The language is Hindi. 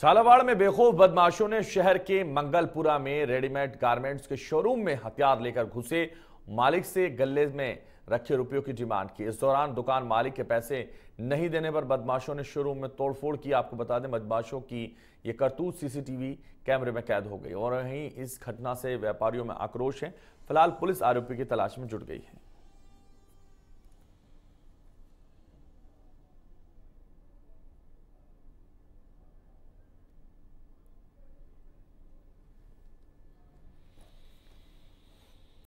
झालावाड़ में बेखौफ बदमाशों ने शहर के मंगलपुरा में रेडीमेड गारमेंट्स के शोरूम में हथियार लेकर घुसे मालिक से गले में रखे रुपयों की डिमांड की इस दौरान दुकान मालिक के पैसे नहीं देने पर बदमाशों ने शोरूम में तोड़फोड़ की आपको बता दें बदमाशों की ये करतूत सीसीटीवी कैमरे में कैद हो गई और वहीं इस घटना से व्यापारियों में आक्रोश है फिलहाल पुलिस आरोपी की तलाश में जुट गई है